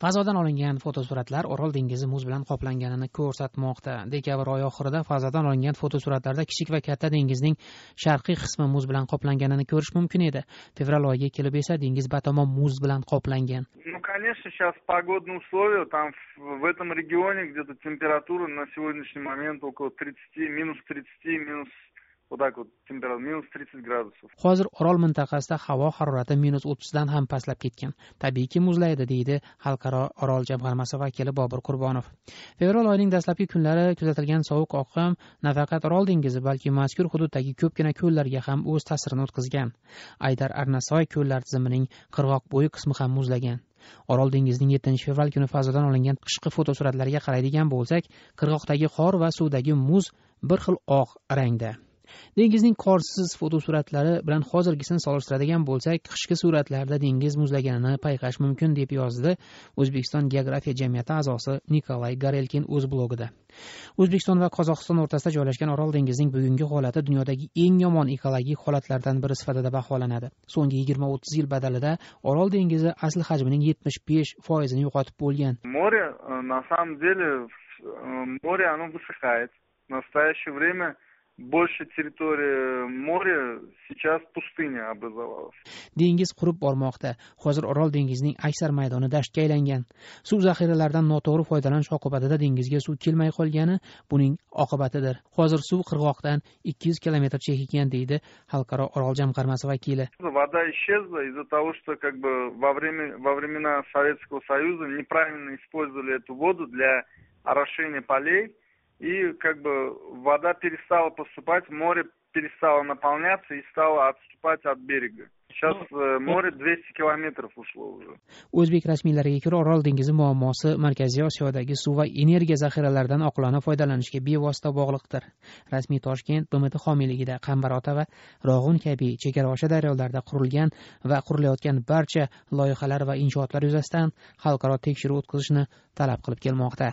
fazodan olingan fotosuratlar orol dengizi muz bilan qoplanganini ko'rsatmoqda dekabr oyi oxirida fazodan olingan fotosuratlarda kichik va katta dengizning sharqiy qismi muz bilan qoplanganini ko'rish mumkin edi fevral oyiga kelib esa dengiz batamom muz bilan qoplangan ну конечно, сейчас погодные условия, там в этом регионе где-то температура на сегодняшний момент около 30, минус 30, минус вот так вот температура минус тридцать градусов hozir orol mintaqasida havo harorati minus o'ttizdan ham pastlab ketgan tabiiyki muzlaydi deydi xalqaro orol jamg'armasi vakili bobur qurbonov fevral oyining dastlabki kunlari kuzatilgan sovuq oqim nafaqat orol dengizi balki mazkur hududdagi ko'pgina ko'llarga ham o'z ta'sirini o'tkazgan aydar arnasoy ko'llar tizimining qirg'oq bo'yi qismi ham muzlagan orol dengizining yettinchi fevral kuni fazodan olingan qishqi fotosuratlariga qaraydigan bo'lsak qirg'oqdagi qor va suvdagi muz bir xil oq rangda dengizning qorsiz fotosuratlari bilan hozirgisini solishtiradigan bo'lsak qishki suratlarda dengiz muzlaganini payqash mumkin deb yozdi o'zbekiston geografiya jamiyati a'zosi nikolay garelkin o'z blogida o'zbekiston va qozog'iston o'rtasida joylashgan orol dengizining bugungi holati dunyodagi eng yomon ekologik holatlardan biri sifatida baholanadi so'nggi yigirma o'ttiz yil badalida orol dengizi asl hajmining yetmish besh foizini yo'qotib bo'lgan море э, на самом деле э, море оно высыхает в настоящее время больше территория моря сейчас пустыня образовалась. Dengiz qurib bormoqda. Hozir Orol dengizining aksar maydoni dashtga aylangan. Suv zaxiralaridan noto'g'ri foydalanish oqibatida dengizga suv kelmay qolgani buning oqibatidir. Hozir suv qirg'oqdan 200 kilometr chekilgan deydi Xalqaro Orol jamg'armasi vakili. Вода исчезла из-за того, что как бы во время во времена Советского Союза неправильно использовали эту воду для орошения полей. и как бы вода перестала поступать, море перестало наполняться и стало отступать от берега. Сейчас э, море 200 километров ушло уже. O'zbek rasmiylariga ko'ra Orol dengizi muammosi Markaziy Osiyodagi suv va energiya zaxiralaridan oqilona foydalanishga bevosita bog'liqdir. Rasmiy Toshkent BMT homiyligida Qambarota va Rog'un kabi chegaraoshi daryolarda qurilgan va qurilayotgan barcha loyihalar va inshootlar yuzasidan xalqaro tekshiruv o'tkazishni talab qilib kelmoqda.